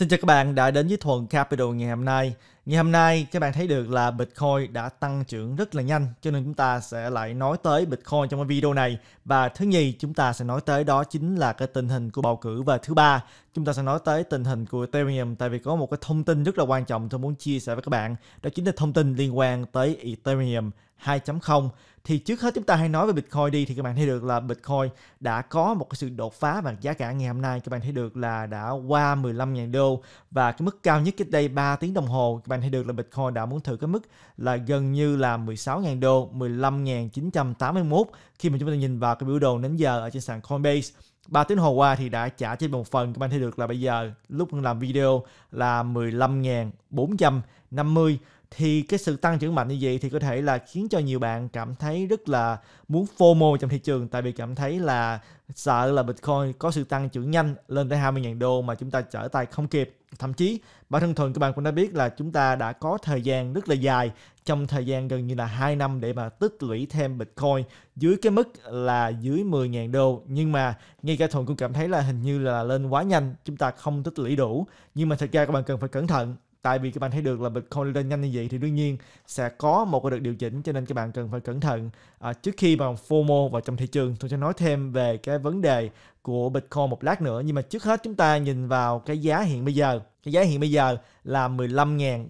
Xin chào các bạn đã đến với Thuần Capital ngày hôm nay. Ngày hôm nay các bạn thấy được là Bitcoin đã tăng trưởng rất là nhanh cho nên chúng ta sẽ lại nói tới Bitcoin trong cái video này và thứ nhì chúng ta sẽ nói tới đó chính là cái tình hình của bầu cử và thứ ba chúng ta sẽ nói tới tình hình của Ethereum tại vì có một cái thông tin rất là quan trọng tôi muốn chia sẻ với các bạn đó chính là thông tin liên quan tới Ethereum 2.0 thì trước hết chúng ta hay nói về Bitcoin đi thì các bạn thấy được là Bitcoin đã có một cái sự đột phá và giá cả ngày hôm nay các bạn thấy được là đã qua 15.000 đô và cái mức cao nhất cách đây 3 tiếng đồng hồ các bạn thấy được là Bitcoin đã muốn thử cái mức là gần như là 16.000 đô 15.981 khi mà chúng ta nhìn vào cái biểu đồ nến giờ ở trên sàn Coinbase 3 tiếng hồ qua thì đã trả trên một phần các bạn thấy được là bây giờ lúc làm video là 15.450 thì cái sự tăng trưởng mạnh như vậy thì có thể là khiến cho nhiều bạn cảm thấy rất là muốn FOMO trong thị trường tại vì cảm thấy là sợ là Bitcoin có sự tăng trưởng nhanh lên tới 20.000 đô mà chúng ta trở tay không kịp. Thậm chí bản thân thuần các bạn cũng đã biết là chúng ta đã có thời gian rất là dài trong thời gian gần như là 2 năm để mà tích lũy thêm Bitcoin dưới cái mức là dưới 10.000 đô nhưng mà ngay cả thuần cũng cảm thấy là hình như là lên quá nhanh chúng ta không tích lũy đủ nhưng mà thật ra các bạn cần phải cẩn thận tại vì các bạn thấy được là Bitcoin lên nhanh như vậy thì đương nhiên sẽ có một cái đợt điều chỉnh cho nên các bạn cần phải cẩn thận à, trước khi mà FOMO vào trong thị trường tôi sẽ nói thêm về cái vấn đề của Bitcoin một lát nữa nhưng mà trước hết chúng ta nhìn vào cái giá hiện bây giờ cái giá hiện bây giờ là 15.476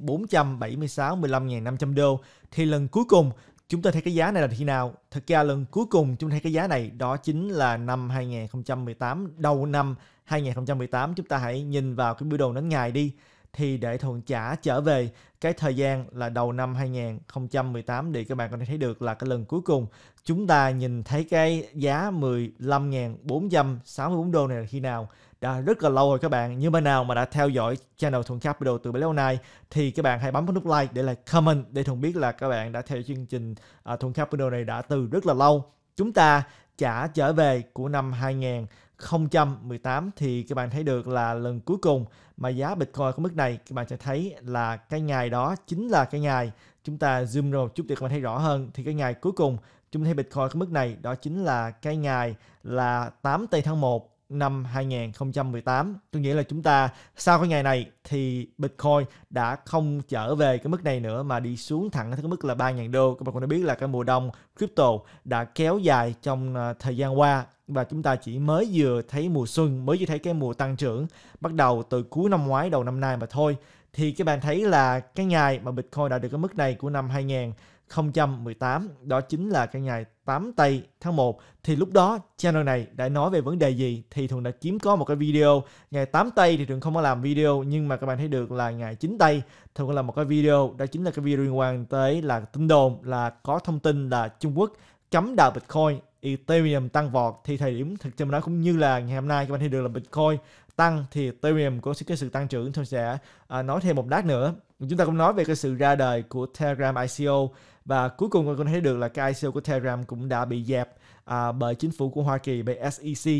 15.500 đô thì lần cuối cùng chúng ta thấy cái giá này là khi nào? Thực ra lần cuối cùng chúng ta thấy cái giá này đó chính là năm 2018, đầu năm 2018 chúng ta hãy nhìn vào cái biểu đồ đến ngày đi thì để thuận trả trở về cái thời gian là đầu năm 2018 để các bạn có thể thấy được là cái lần cuối cùng chúng ta nhìn thấy cái giá 15.464 đô này là khi nào đã rất là lâu rồi các bạn như bên nào mà đã theo dõi channel Thuận Capital từ bấy lâu nay thì các bạn hãy bấm vào nút like để lại comment để Thuận biết là các bạn đã theo chương trình uh, Thuận Capital này đã từ rất là lâu chúng ta trả trở về của năm 2018 2018 thì các bạn thấy được là lần cuối cùng mà giá Bitcoin có mức này các bạn sẽ thấy là cái ngày đó chính là cái ngày chúng ta zoom ra chút để các bạn thấy rõ hơn thì cái ngày cuối cùng chúng ta thấy Bitcoin có mức này đó chính là cái ngày là 8 tây tháng 1 năm 2018. Tôi nghĩ là chúng ta sau cái ngày này thì Bitcoin đã không trở về cái mức này nữa mà đi xuống thẳng cái mức là 3.000 đô. Các bạn cũng đã biết là cái mùa đông crypto đã kéo dài trong ờ, thời gian qua và chúng ta chỉ mới vừa thấy mùa xuân, mới vừa thấy cái mùa tăng trưởng bắt đầu từ cuối năm ngoái đầu năm nay mà thôi. Thì các bạn thấy là cái ngày mà Bitcoin đã được cái mức này của năm 2018 2018 đó chính là cái ngày 8 tây tháng 1 thì lúc đó channel này đã nói về vấn đề gì thì thường đã kiếm có một cái video ngày 8 tây thì thường không có làm video nhưng mà các bạn thấy được là ngày 9 tây thường có làm một cái video đó chính là cái video liên quan tới là tin đồn là có thông tin là Trung Quốc cấm đào Bitcoin Ethereum tăng vọt thì thời điểm thực chất nó cũng như là ngày hôm nay các bạn thấy được là Bitcoin tăng thì Ethereum có cái sự tăng trưởng tôi sẽ à, nói thêm một lát nữa chúng ta cũng nói về cái sự ra đời của Telegram ICO và cuối cùng mình có thấy được là cái ICO e của Telegram cũng đã bị dẹp à, bởi chính phủ của Hoa Kỳ, bởi SEC.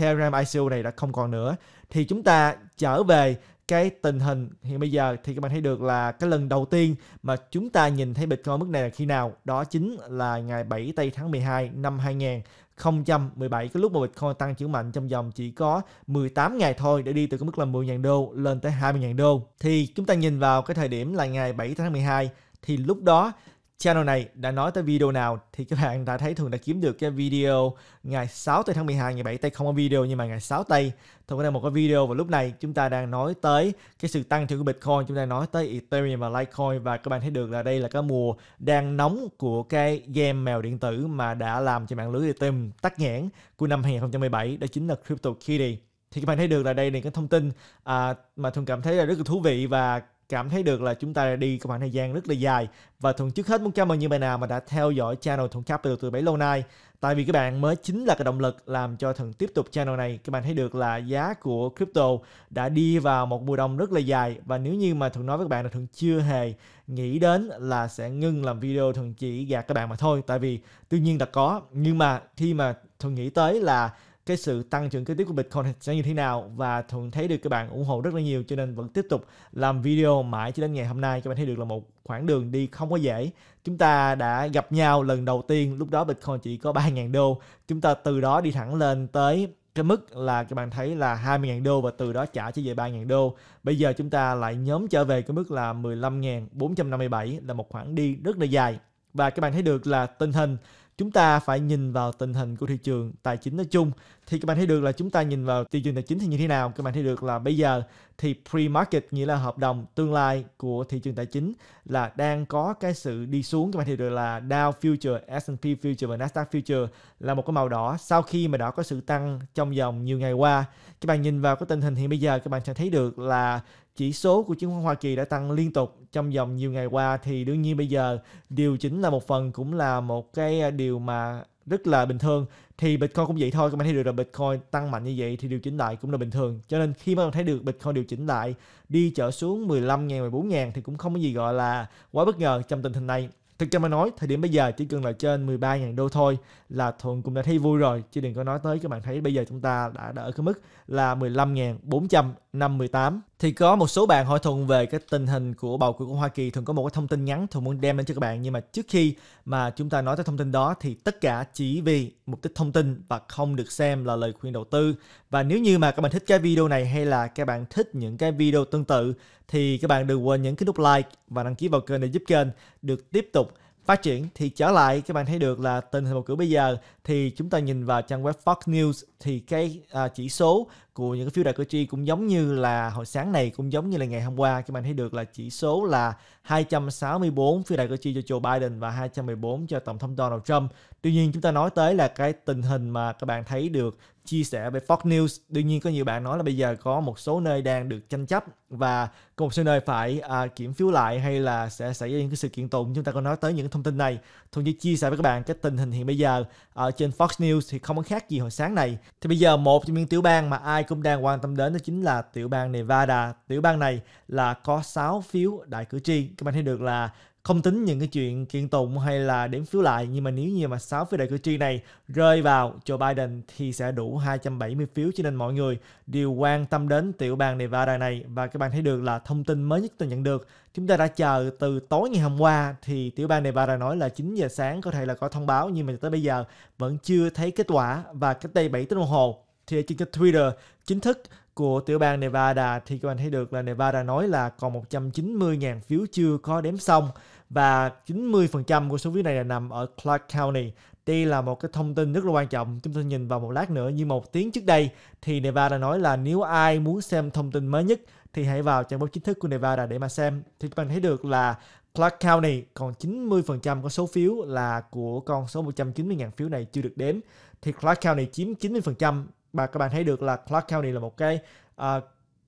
Telegram ICO e này đã không còn nữa. Thì chúng ta trở về cái tình hình hiện bây giờ thì các bạn thấy được là cái lần đầu tiên mà chúng ta nhìn thấy Bitcoin mức này là khi nào? Đó chính là ngày 7 tây tháng 12 năm 2017 cái lúc mà Bitcoin tăng trưởng mạnh trong vòng chỉ có 18 ngày thôi để đi từ cái mức là 10.000 đô lên tới 20.000 đô. Thì chúng ta nhìn vào cái thời điểm là ngày 7 tháng 12 thì lúc đó channel này đã nói tới video nào thì các bạn đã thấy Thường đã kiếm được cái video ngày 6 tây tháng 12, ngày 7 tây không có video nhưng mà ngày 6 tây Thường có đang một cái video và lúc này chúng ta đang nói tới cái sự tăng trưởng của Bitcoin, chúng ta nói tới Ethereum và Litecoin và các bạn thấy được là đây là cái mùa đang nóng của cái game mèo điện tử mà đã làm cho mạng lưới Ethereum tắt nghẽn của năm 2017 đó chính là CryptoKitty thì các bạn thấy được là đây là những cái thông tin à, mà thường cảm thấy là rất là thú vị và cảm thấy được là chúng ta đã đi khoảng thời gian rất là dài và thuận trước hết muốn cảm ơn những bạn nào mà đã theo dõi channel thuận capital từ từ bấy lâu nay tại vì các bạn mới chính là cái động lực làm cho thần tiếp tục channel này các bạn thấy được là giá của crypto đã đi vào một mùa đông rất là dài và nếu như mà thuận nói với các bạn là thuận chưa hề nghĩ đến là sẽ ngưng làm video thuận chỉ gạt các bạn mà thôi tại vì tuy nhiên là có nhưng mà khi mà thuận nghĩ tới là cái sự tăng trưởng kế tiếp của Bitcoin sẽ như thế nào và thường thấy được các bạn ủng hộ rất là nhiều cho nên vẫn tiếp tục làm video mãi cho đến ngày hôm nay các bạn thấy được là một khoảng đường đi không có dễ chúng ta đã gặp nhau lần đầu tiên lúc đó Bitcoin chỉ có 3.000 đô chúng ta từ đó đi thẳng lên tới cái mức là các bạn thấy là 20.000 đô và từ đó trả trở về 3.000 đô. Bây giờ chúng ta lại nhóm trở về cái mức là 15.457 là một khoảng đi rất là dài. Và các bạn thấy được là tình hình chúng ta phải nhìn vào tình hình của thị trường tài chính nói chung thì các bạn thấy được là chúng ta nhìn vào thị trường tài chính thì như thế nào các bạn thấy được là bây giờ thì pre-market nghĩa là hợp đồng tương lai của thị trường tài chính là đang có cái sự đi xuống các bạn thấy được là Dow Future, S&P Future và Nasdaq Future là một cái màu đỏ sau khi mà đã có sự tăng trong vòng nhiều ngày qua các bạn nhìn vào cái tình hình hiện bây giờ các bạn sẽ thấy được là chỉ số của chứng khoán Hoa Kỳ đã tăng liên tục trong vòng nhiều ngày qua thì đương nhiên bây giờ điều chỉnh là một phần cũng là một cái à, điều mà rất là bình thường thì Bitcoin cũng vậy thôi các bạn thấy được là Bitcoin tăng mạnh như vậy thì điều chỉnh lại cũng là bình thường cho nên khi mà thấy được Bitcoin điều chỉnh lại đi trở xuống 15.000 14.000 thì cũng không có gì gọi là quá bất ngờ trong tình hình này thực ra mà nói thời điểm bây giờ chỉ cần là trên 13.000 đô thôi là thuận cũng đã thấy vui rồi chứ đừng có nói tới các bạn thấy bây giờ chúng ta đã, ở cái mức là 15.458 thì có một số bạn hỏi thuận về cái tình hình của bầu cử của Hoa Kỳ thuận có một cái thông tin ngắn thuận muốn đem đến cho các bạn nhưng mà trước khi mà chúng ta nói tới thông tin đó thì tất cả chỉ vì mục đích thông tin và không được xem là lời khuyên đầu tư và nếu như mà các bạn thích cái video này hay là các bạn thích những cái video tương tự thì các bạn đừng quên nhấn cái nút like và đăng ký vào kênh để giúp kênh được tiếp tục phát triển thì trở lại các bạn thấy được là tình hình bầu cử bây giờ thì chúng ta nhìn vào trang web Fox News thì cái à, chỉ số của những cái phiếu đại cử tri cũng giống như là hồi sáng này cũng giống như là ngày hôm qua các bạn thấy được là chỉ số là 264 phiếu đại cử tri cho Joe Biden và 214 cho tổng thống Donald Trump. Tuy nhiên chúng ta nói tới là cái tình hình mà các bạn thấy được chia sẻ về Fox News. Đương nhiên có nhiều bạn nói là bây giờ có một số nơi đang được tranh chấp và có một số nơi phải à, kiểm phiếu lại hay là sẽ xảy ra những cái sự kiện tụng. Chúng ta có nói tới những thông tin này. Thôi chỉ chia sẻ với các bạn cái tình hình hiện bây giờ ở à, trên Fox News thì không có khác gì hồi sáng này. Thì bây giờ một trong những tiểu bang mà ai ai cũng đang quan tâm đến đó chính là tiểu bang Nevada. Tiểu bang này là có 6 phiếu đại cử tri. Các bạn thấy được là không tính những cái chuyện kiện tụng hay là điểm phiếu lại nhưng mà nếu như mà 6 phiếu đại cử tri này rơi vào Joe Biden thì sẽ đủ 270 phiếu cho nên mọi người đều quan tâm đến tiểu bang Nevada này và các bạn thấy được là thông tin mới nhất tôi nhận được chúng ta đã chờ từ tối ngày hôm qua thì tiểu bang Nevada nói là 9 giờ sáng có thể là có thông báo nhưng mà tới bây giờ vẫn chưa thấy kết quả và cách đây 7 tiếng đồng hồ thì trên Twitter chính thức của tiểu bang Nevada thì các bạn thấy được là Nevada nói là còn 190.000 phiếu chưa có đếm xong và 90% của số phiếu này là nằm ở Clark County. Đây là một cái thông tin rất là quan trọng. Chúng ta nhìn vào một lát nữa như một tiếng trước đây thì Nevada nói là nếu ai muốn xem thông tin mới nhất thì hãy vào trang web chính thức của Nevada để mà xem. Thì các bạn thấy được là Clark County còn 90% của số phiếu là của con số 190.000 phiếu này chưa được đếm. Thì Clark County chiếm 90% bà các bạn thấy được là Clark County là một cái uh,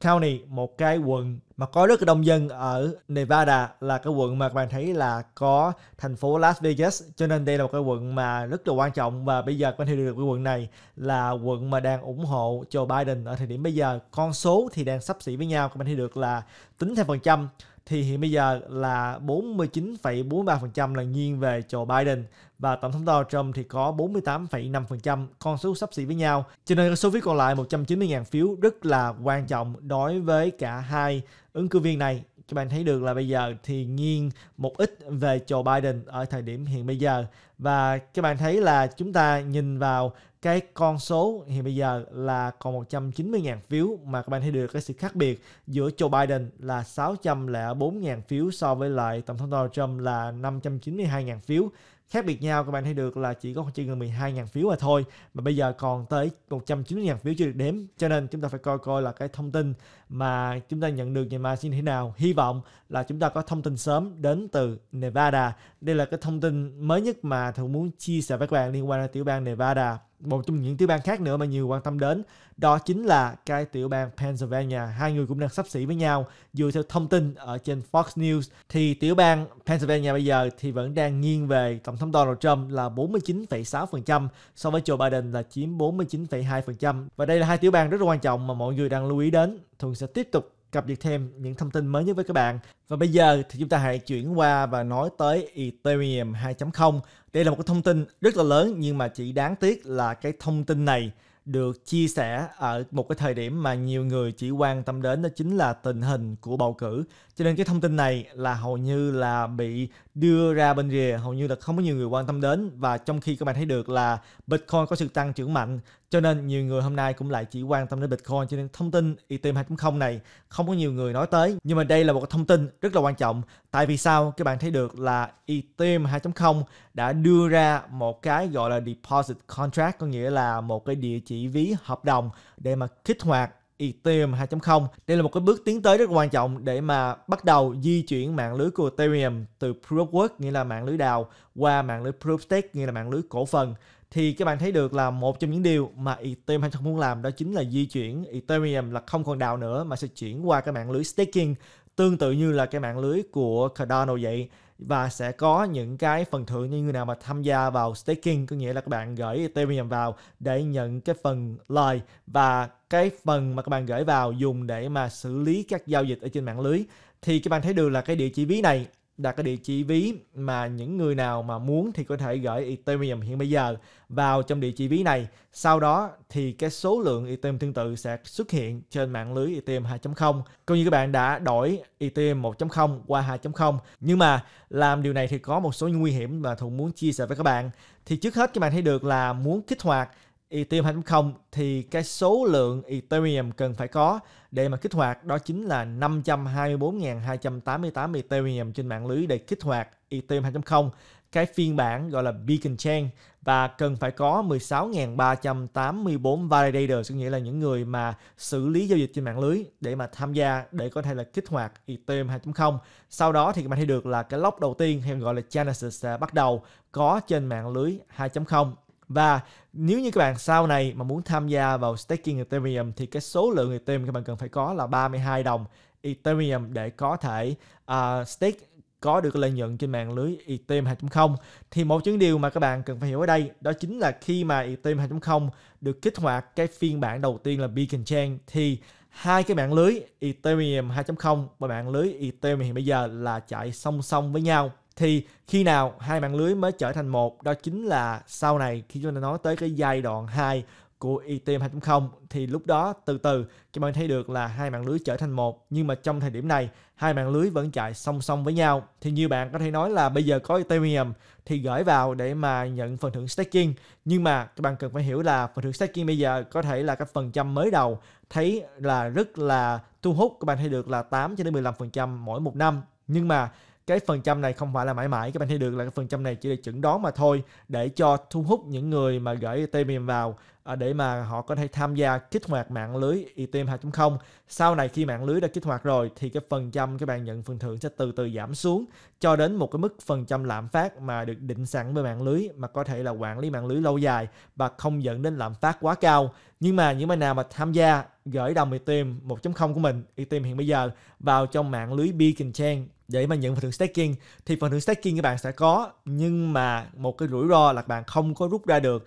county một cái quận mà có rất là đông dân ở Nevada là cái quận mà các bạn thấy là có thành phố Las Vegas cho nên đây là một cái quận mà rất là quan trọng và bây giờ các bạn thấy được cái quận này là quận mà đang ủng hộ Joe Biden ở thời điểm bây giờ con số thì đang sắp xỉ với nhau các bạn thấy được là tính theo phần trăm thì hiện bây giờ là 49,43% là nghiêng về Joe Biden và Tổng thống Donald Trump thì có 48,5%, con số sắp xỉ với nhau. Cho nên số phiếu còn lại 190.000 phiếu rất là quan trọng đối với cả hai ứng cử viên này các bạn thấy được là bây giờ thì nghiêng một ít về Joe Biden ở thời điểm hiện bây giờ và các bạn thấy là chúng ta nhìn vào cái con số hiện bây giờ là còn 190.000 phiếu mà các bạn thấy được cái sự khác biệt giữa Joe Biden là 604.000 phiếu so với lại Tổng thống Donald Trump là 592.000 phiếu Khác biệt nhau các bạn thấy được là chỉ có chỉ gần 12.000 phiếu mà thôi mà bây giờ còn tới 190.000 phiếu chưa được đếm cho nên chúng ta phải coi coi là cái thông tin mà chúng ta nhận được ngày mai xin thế nào. Hy vọng là chúng ta có thông tin sớm đến từ Nevada. Đây là cái thông tin mới nhất mà thường muốn chia sẻ với các bạn liên quan đến tiểu bang Nevada một trong những tiểu bang khác nữa mà nhiều quan tâm đến đó chính là cái tiểu bang Pennsylvania hai người cũng đang sắp xỉ với nhau dựa theo thông tin ở trên Fox News thì tiểu bang Pennsylvania bây giờ thì vẫn đang nghiêng về tổng thống Donald Trump là 49,6% so với Joe Biden là chiếm 49,2% và đây là hai tiểu bang rất là quan trọng mà mọi người đang lưu ý đến thường sẽ tiếp tục cập nhật thêm những thông tin mới nhất với các bạn. Và bây giờ thì chúng ta hãy chuyển qua và nói tới Ethereum 2.0. Đây là một cái thông tin rất là lớn nhưng mà chỉ đáng tiếc là cái thông tin này được chia sẻ ở một cái thời điểm mà nhiều người chỉ quan tâm đến đó chính là tình hình của bầu cử. Cho nên cái thông tin này là hầu như là bị đưa ra bên rìa, hầu như là không có nhiều người quan tâm đến và trong khi các bạn thấy được là Bitcoin có sự tăng trưởng mạnh cho nên nhiều người hôm nay cũng lại chỉ quan tâm đến Bitcoin cho nên thông tin Ethereum 2.0 này không có nhiều người nói tới. Nhưng mà đây là một thông tin rất là quan trọng. Tại vì sao các bạn thấy được là Ethereum 2.0 đã đưa ra một cái gọi là deposit contract có nghĩa là một cái địa chỉ ví hợp đồng để mà kích hoạt Ethereum 2.0. Đây là một cái bước tiến tới rất quan trọng để mà bắt đầu di chuyển mạng lưới của Ethereum từ Proof of Work nghĩa là mạng lưới đào qua mạng lưới Proof of Stake nghĩa là mạng lưới cổ phần thì các bạn thấy được là một trong những điều mà Ethereum 20 muốn làm đó chính là di chuyển Ethereum là không còn đào nữa mà sẽ chuyển qua cái mạng lưới staking tương tự như là cái mạng lưới của Cardano vậy và sẽ có những cái phần thưởng như người nào mà tham gia vào staking có nghĩa là các bạn gửi Ethereum vào để nhận cái phần lời và cái phần mà các bạn gửi vào dùng để mà xử lý các giao dịch ở trên mạng lưới thì các bạn thấy được là cái địa chỉ ví này đặt cái địa chỉ ví mà những người nào mà muốn thì có thể gửi Ethereum hiện bây giờ vào trong địa chỉ ví này. Sau đó thì cái số lượng Ethereum tương tự sẽ xuất hiện trên mạng lưới Ethereum 2.0. Coi như các bạn đã đổi Ethereum 1.0 qua 2.0. Nhưng mà làm điều này thì có một số nguy hiểm mà thùng muốn chia sẻ với các bạn. Thì trước hết các bạn thấy được là muốn kích hoạt Ethereum 2.0 thì cái số lượng Ethereum cần phải có để mà kích hoạt đó chính là 524.288 Ethereum trên mạng lưới để kích hoạt Ethereum 2.0 cái phiên bản gọi là Beacon Chain và cần phải có 16.384 validator có nghĩa là những người mà xử lý giao dịch trên mạng lưới để mà tham gia để có thể là kích hoạt Ethereum 2.0. Sau đó thì các bạn thấy được là cái lock đầu tiên hay gọi là Genesis sẽ bắt đầu có trên mạng lưới 2.0 và nếu như các bạn sau này mà muốn tham gia vào staking Ethereum thì cái số lượng Ethereum các bạn cần phải có là 32 đồng Ethereum để có thể uh, stake có được lợi nhuận trên mạng lưới Ethereum 2.0 thì một những điều mà các bạn cần phải hiểu ở đây đó chính là khi mà Ethereum 2.0 được kích hoạt cái phiên bản đầu tiên là Beacon Chain thì hai cái mạng lưới Ethereum 2.0 và mạng lưới Ethereum hiện bây giờ là chạy song song với nhau thì khi nào hai mạng lưới mới trở thành một đó chính là sau này khi chúng ta nói tới cái giai đoạn 2 của ETM 2.0 thì lúc đó từ từ các bạn thấy được là hai mạng lưới trở thành một nhưng mà trong thời điểm này hai mạng lưới vẫn chạy song song với nhau thì như bạn có thể nói là bây giờ có Ethereum thì gửi vào để mà nhận phần thưởng staking nhưng mà các bạn cần phải hiểu là phần thưởng staking bây giờ có thể là các phần trăm mới đầu thấy là rất là thu hút các bạn thấy được là 8 cho đến 15 phần trăm mỗi một năm nhưng mà cái phần trăm này không phải là mãi mãi các bạn thấy được là cái phần trăm này chỉ để chuẩn đoán mà thôi để cho thu hút những người mà gửi ATM mềm vào à, để mà họ có thể tham gia kích hoạt mạng lưới ATM 2.0 sau này khi mạng lưới đã kích hoạt rồi thì cái phần trăm các bạn nhận phần thưởng sẽ từ từ giảm xuống cho đến một cái mức phần trăm lạm phát mà được định sẵn với mạng lưới mà có thể là quản lý mạng lưới lâu dài và không dẫn đến lạm phát quá cao nhưng mà những bạn nào mà tham gia gửi đồng Ethereum 1.0 của mình Ethereum hiện bây giờ vào trong mạng lưới Beacon Chain để mà nhận phần thưởng staking thì phần thưởng staking các bạn sẽ có nhưng mà một cái rủi ro là bạn không có rút ra được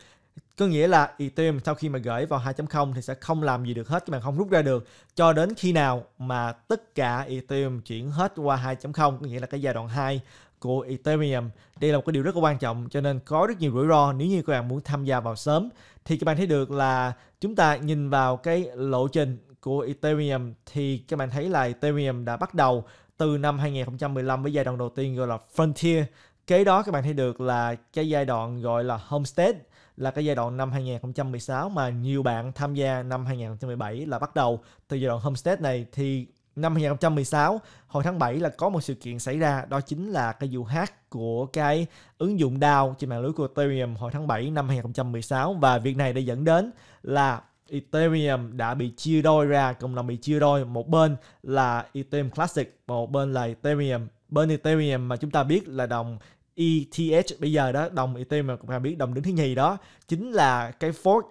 có nghĩa là Ethereum sau khi mà gửi vào 2.0 thì sẽ không làm gì được hết các bạn không rút ra được cho đến khi nào mà tất cả Ethereum chuyển hết qua 2.0 có nghĩa là cái giai đoạn 2 của Ethereum. Đây là một cái điều rất là quan trọng cho nên có rất nhiều rủi ro nếu như các bạn muốn tham gia vào sớm thì các bạn thấy được là chúng ta nhìn vào cái lộ trình của Ethereum thì các bạn thấy là Ethereum đã bắt đầu từ năm 2015 với giai đoạn đầu tiên gọi là Frontier. Kế đó các bạn thấy được là cái giai đoạn gọi là Homestead là cái giai đoạn năm 2016 mà nhiều bạn tham gia năm 2017 là bắt đầu từ giai đoạn Homestead này thì năm 2016 hồi tháng 7 là có một sự kiện xảy ra đó chính là cái vụ hack của cái ứng dụng DAO trên mạng lưới của Ethereum hồi tháng 7 năm 2016 và việc này đã dẫn đến là Ethereum đã bị chia đôi ra, cộng đồng bị chia đôi, một bên là Ethereum Classic một bên là Ethereum. Bên Ethereum mà chúng ta biết là đồng ETH bây giờ đó, đồng Ethereum mà chúng ta biết đồng đứng thứ nhì đó chính là cái fork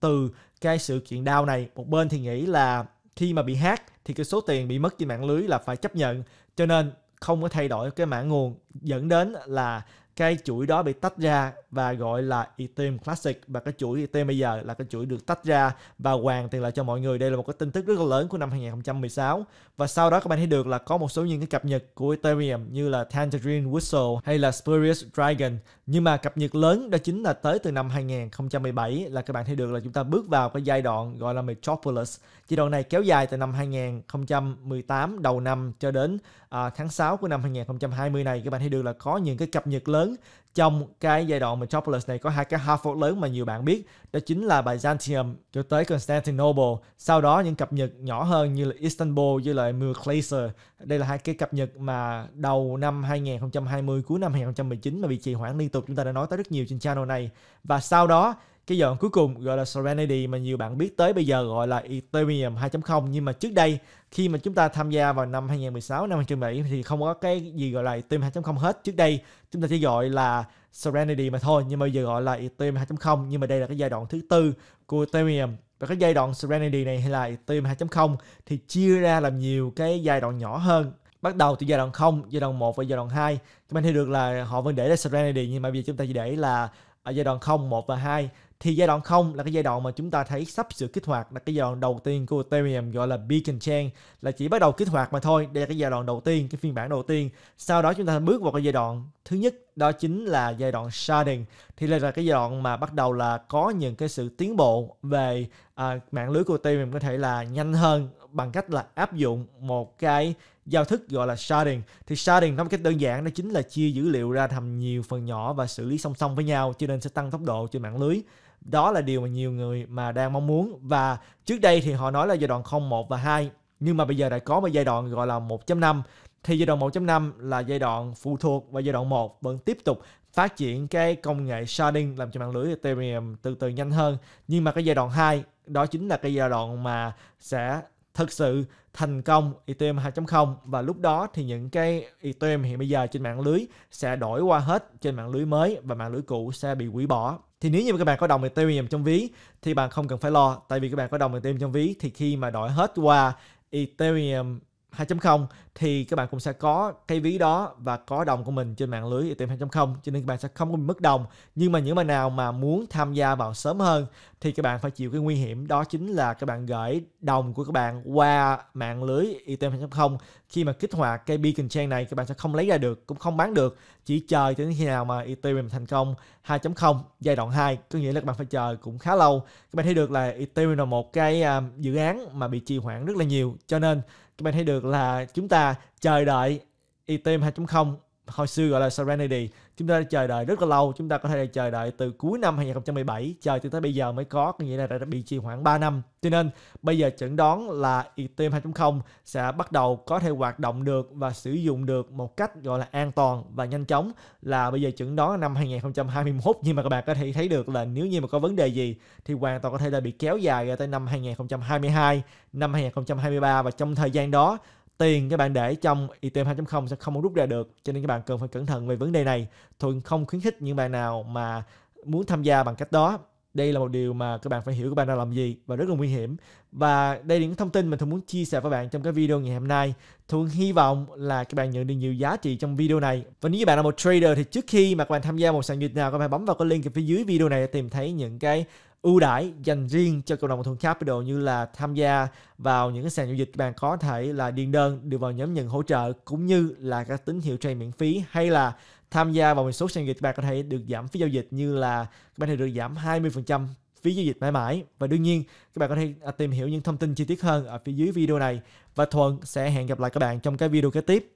từ cái sự kiện DAO này. Một bên thì nghĩ là khi mà bị hack thì cái số tiền bị mất trên mạng lưới là phải chấp nhận cho nên không có thay đổi cái mã nguồn dẫn đến là cái chuỗi đó bị tách ra và gọi là Ethereum Classic và cái chuỗi Ethereum bây giờ là cái chuỗi được tách ra và hoàn tiền lại cho mọi người. Đây là một cái tin tức rất là lớn của năm 2016 và sau đó các bạn thấy được là có một số những cái cập nhật của Ethereum như là Tangerine Whistle hay là Spurious Dragon nhưng mà cập nhật lớn đó chính là tới từ năm 2017 là các bạn thấy được là chúng ta bước vào cái giai đoạn gọi là Metropolis. Giai đoạn này kéo dài từ năm 2018 đầu năm cho đến à, tháng 6 của năm 2020 này các bạn thấy được là có những cái cập nhật lớn lớn trong cái giai đoạn Metropolis này có hai cái hub port lớn mà nhiều bạn biết đó chính là Byzantium cho tới Constantinople sau đó những cập nhật nhỏ hơn như là Istanbul với lại Myrclaser đây là hai cái cập nhật mà đầu năm 2020 cuối năm 2019 mà bị trì hoãn liên tục chúng ta đã nói tới rất nhiều trên channel này và sau đó cái dòng cuối cùng gọi là Serenity mà nhiều bạn biết tới bây giờ gọi là Ethereum 2.0 nhưng mà trước đây khi mà chúng ta tham gia vào năm 2016 năm 2017 thì không có cái gì gọi là Ethereum 2.0 hết trước đây chúng ta chỉ gọi là Serenity mà thôi nhưng mà giờ gọi là Ethereum 2.0 nhưng mà đây là cái giai đoạn thứ tư của Ethereum và cái giai đoạn Serenity này hay là Ethereum 2.0 thì chia ra làm nhiều cái giai đoạn nhỏ hơn bắt đầu từ giai đoạn 0, giai đoạn 1 và giai đoạn 2 chúng mình thấy được là họ vẫn để là Serenity nhưng mà bây giờ chúng ta chỉ để là ở giai đoạn 0, 1 và 2 thì giai đoạn 0 là cái giai đoạn mà chúng ta thấy sắp sự kích hoạt là cái giai đoạn đầu tiên của Ethereum gọi là Beacon Chain là chỉ bắt đầu kích hoạt mà thôi đây là cái giai đoạn đầu tiên cái phiên bản đầu tiên sau đó chúng ta bước vào cái giai đoạn thứ nhất đó chính là giai đoạn sharding thì đây là cái giai đoạn mà bắt đầu là có những cái sự tiến bộ về à, mạng lưới của Ethereum có thể là nhanh hơn bằng cách là áp dụng một cái giao thức gọi là sharding thì sharding nó một cách đơn giản đó chính là chia dữ liệu ra thành nhiều phần nhỏ và xử lý song song với nhau cho nên sẽ tăng tốc độ trên mạng lưới đó là điều mà nhiều người mà đang mong muốn và trước đây thì họ nói là giai đoạn 01 và 2 nhưng mà bây giờ đã có một giai đoạn gọi là 1.5 thì giai đoạn 1.5 là giai đoạn phụ thuộc và giai đoạn 1 vẫn tiếp tục phát triển cái công nghệ sharding làm cho mạng lưới Ethereum từ từ nhanh hơn nhưng mà cái giai đoạn 2 đó chính là cái giai đoạn mà sẽ thực sự thành công Ethereum 2.0 và lúc đó thì những cái Ethereum hiện bây giờ trên mạng lưới sẽ đổi qua hết trên mạng lưới mới và mạng lưới cũ sẽ bị hủy bỏ thì nếu như các bạn có đồng Ethereum trong ví thì bạn không cần phải lo tại vì các bạn có đồng Ethereum trong ví thì khi mà đổi hết qua Ethereum 2.0 thì các bạn cũng sẽ có cái ví đó và có đồng của mình trên mạng lưới Ethereum 2.0 cho nên các bạn sẽ không có bị mất đồng nhưng mà những bạn nào mà muốn tham gia vào sớm hơn thì các bạn phải chịu cái nguy hiểm đó chính là các bạn gửi đồng của các bạn qua mạng lưới Ethereum 2.0 khi mà kích hoạt cái beacon chain này các bạn sẽ không lấy ra được cũng không bán được chỉ chờ cho đến khi nào mà Ethereum thành công 2.0 giai đoạn 2 có nghĩa là các bạn phải chờ cũng khá lâu các bạn thấy được là Ethereum là một cái à, dự án mà bị trì hoãn rất là nhiều cho nên các bạn thấy được là chúng ta chờ đợi item 2.0 hồi xưa gọi là Serenity chúng ta đã chờ đợi rất là lâu chúng ta có thể chờ đợi từ cuối năm 2017 chờ cho tới bây giờ mới có nghĩa là đã bị trì hoãn 3 năm cho nên bây giờ chẩn đoán là Ethereum 2.0 sẽ bắt đầu có thể hoạt động được và sử dụng được một cách gọi là an toàn và nhanh chóng là bây giờ chẩn đoán năm 2021 nhưng mà các bạn có thể thấy được là nếu như mà có vấn đề gì thì hoàn toàn có thể là bị kéo dài ra tới năm 2022 năm 2023 và trong thời gian đó tiền các bạn để trong item 2.0 sẽ không rút ra được cho nên các bạn cần phải cẩn thận về vấn đề này Thuận không khuyến khích những bạn nào mà muốn tham gia bằng cách đó đây là một điều mà các bạn phải hiểu các bạn đang làm gì và rất là nguy hiểm và đây là những thông tin mà tôi muốn chia sẻ với bạn trong cái video ngày hôm nay Thuận hy vọng là các bạn nhận được nhiều giá trị trong video này và nếu như bạn là một trader thì trước khi mà các bạn tham gia một sàn giao dịch nào các bạn bấm vào cái link ở phía dưới video này để tìm thấy những cái ưu đãi dành riêng cho cộng đồng thuận capital như là tham gia vào những cái sàn giao dịch bạn có thể là điền đơn được vào nhóm nhận hỗ trợ cũng như là các tín hiệu trade miễn phí hay là tham gia vào một số sàn giao dịch bạn có thể được giảm phí giao dịch như là các bạn có thể được giảm 20% phí giao dịch mãi mãi và đương nhiên các bạn có thể à, tìm hiểu những thông tin chi tiết hơn ở phía dưới video này và Thuận sẽ hẹn gặp lại các bạn trong cái video kế tiếp.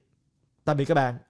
Tạm biệt các bạn.